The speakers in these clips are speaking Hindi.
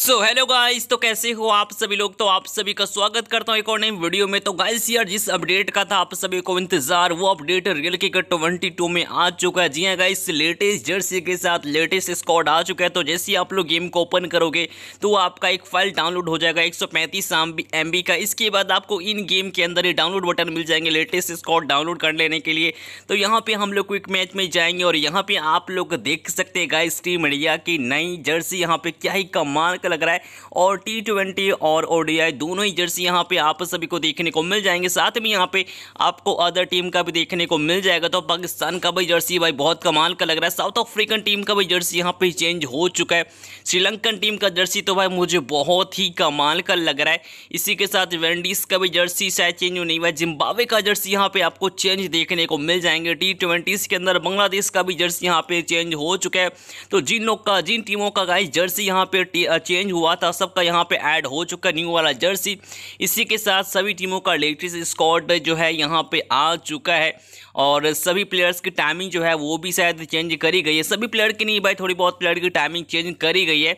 सो हेलो गाइस तो कैसे हो आप सभी लोग तो आप सभी का स्वागत करता हूँ एक और नई वीडियो में तो गाइस यार जिस अपडेट का था आप सभी को इंतजार वो अपडेट रियल की ट्वेंटी टू में आ चुका है जी हाँ गाइस लेटेस्ट जर्सी के साथ लेटेस्ट स्कॉड आ चुका है तो जैसे ही आप लोग गेम को ओपन करोगे तो आपका एक फाइल डाउनलोड हो जाएगा एक सौ का इसके बाद आपको इन गेम के अंदर ही डाउनलोड बटन मिल जाएंगे लेटेस्ट स्कॉड डाउनलोड कर लेने के लिए तो यहाँ पर हम लोग क्विक मैच में जाएंगे और यहाँ पर आप लोग देख सकते हैं गाइस टीम इंडिया की नई जर्सी यहाँ पर क्या ही कमाल का लग रहा है और टी ट्वेंटी और ओडीआई दोनों ही जर्सी यहाँ पे आप सभी को देखने को मिल जाएंगे साथ में यहाँ पे आपको अदर टीम का भी देखने को मिल जाएगा तो पाकिस्तान का भाई जर्सी भाई बहुत कमाल का लग रहा है साउथ अफ्रीकन टीम का भी जर्सी यहाँ पे चेंज हो चुका है श्रीलंकन टीम का जर्सी तो भाई मुझे बहुत ही कमाल का लग रहा है इसी के साथ वेंडीज का भी जर्सी शायद चेंज होने वाला जिम्बावे का जर्सी यहाँ पे आपको चेंज देखने को मिल जाएंगे टी ट्वेंटीज़ के अंदर बांग्लादेश का भी जर्सी यहाँ पे चेंज हो चुका है तो जिन लोग का जिन टीमों का गाइस जर्सी यहाँ पे चेंज हुआ था सबका यहाँ पे ऐड हो चुका न्यू वाला जर्सी इसी के साथ सभी टीमों का लेटेस्ट स्कॉड जो है यहाँ पे आ चुका है और सभी प्लेयर्स की टाइमिंग जो है वो भी शायद चेंज करी गई है सभी प्लेयर की नहीं भाई थोड़ी बहुत प्लेयर की टाइमिंग चेंज करी गई है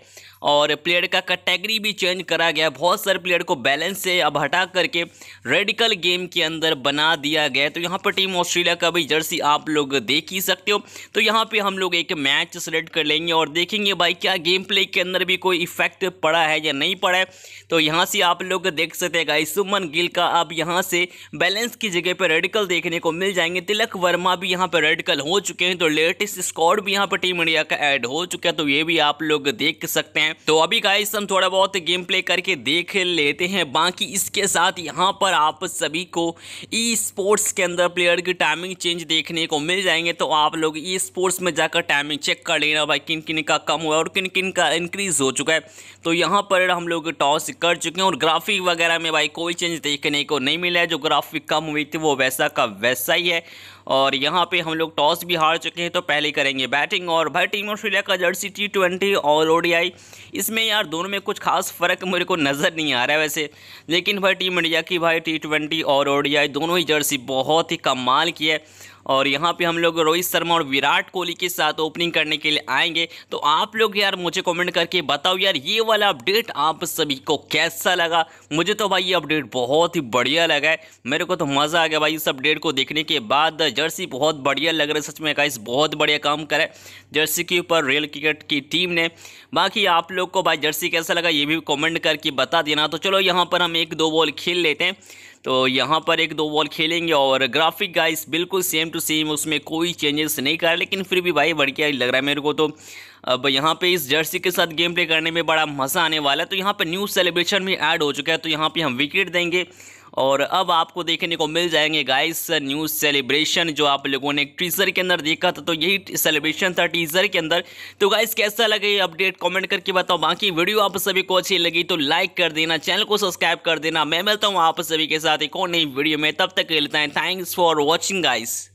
और प्लेयर का कैटेगरी भी चेंज करा गया बहुत सारे प्लेयर को बैलेंस से अब हटा करके रेडिकल गेम के अंदर बना दिया गया तो यहाँ पर टीम ऑस्ट्रेलिया का भी जर्सी आप लोग देख ही सकते हो तो यहाँ पे हम लोग एक मैच सेलेक्ट कर लेंगे और देखेंगे भाई क्या गेम प्ले के अंदर भी कोई इफेक्ट पड़ा है या नहीं पड़ा है तो यहाँ से आप लोग देख सकते हैं सुमन गिल का अब यहाँ से बैलेंस की जगह पर रेडिकल देखने को मिल जाएंगे तिलक वर्मा भी यहाँ पर रेड कल हो चुके हैं तो लेटेस्ट स्कॉड भी यहाँ पर टीम इंडिया का ऐड हो चुका है तो ये भी आप लोग देख सकते हैं तो अभी गाइस हम थोड़ा बहुत गेम प्ले करके देख लेते हैं बाकी इसके साथ यहाँ पर आप सभी को ई स्पोर्ट्स के अंदर प्लेयर की टाइमिंग चेंज देखने को मिल जाएंगे तो आप लोग ई स्पोर्ट्स में जाकर टाइमिंग चेक कर लेना भाई किन किन का कम हुआ और किन किन का इंक्रीज हो चुका है तो यहाँ पर हम लोग टॉस कर चुके हैं और ग्राफिक वगैरह में भाई कोई चेंज देखने को नहीं मिला है जो ग्राफिक कम हुई थी वो वैसा का वैसा ही है और यहाँ पे हम लोग टॉस भी हार चुके हैं तो पहले करेंगे बैटिंग और भाई टीम ऑस्ट्रेलिया का जर्सी टी ट्वेंटी और ओडीआई इसमें यार दोनों में कुछ खास फ़र्क मेरे को नज़र नहीं आ रहा है वैसे लेकिन भाई टीम इंडिया की भाई टी ट्वेंटी और ओडीआई दोनों ही जर्सी बहुत ही कमाल की है और यहाँ पे हम लोग रोहित शर्मा और विराट कोहली के साथ ओपनिंग करने के लिए आएंगे तो आप लोग यार मुझे कमेंट करके बताओ यार ये वाला अपडेट आप सभी को कैसा लगा मुझे तो भाई ये अपडेट बहुत ही बढ़िया लगा है मेरे को तो मज़ा आ गया भाई इस अपडेट को देखने के बाद जर्सी बहुत बढ़िया लग रहा है सच में गाइस बहुत बढ़िया काम करा है जर्सी के ऊपर रियल क्रिकेट की टीम ने बाकी आप लोग को भाई जर्सी कैसा लगा ये भी कॉमेंट करके बता देना तो चलो यहाँ पर हम एक दो बॉल खेल लेते हैं तो यहाँ पर एक दो बॉल खेलेंगे और ग्राफिक गाइस बिल्कुल सेम टू सेम उसमें कोई चेंजेस नहीं करा लेकिन फिर भी भाई बढ़िया लग रहा है मेरे को तो अब यहाँ पे इस जर्सी के साथ गेम प्ले करने में बड़ा मज़ा आने वाला है तो यहाँ पे न्यू सेलिब्रेशन भी ऐड हो चुका है तो यहाँ पे हम विकेट देंगे और अब आपको देखने को मिल जाएंगे गाइस न्यू सेलिब्रेशन जो आप लोगों ने टीजर के अंदर देखा था तो यही सेलिब्रेशन था टीजर के अंदर तो गाइस कैसा लगे ये अपडेट कमेंट करके बताओ बाकी वीडियो आप सभी को अच्छी लगी तो लाइक कर देना चैनल को सब्सक्राइब कर देना मैं मिलता हूँ आप सभी के साथ एक और नई वीडियो में तब तक लेता है थैंक्स फॉर वॉचिंग गाइस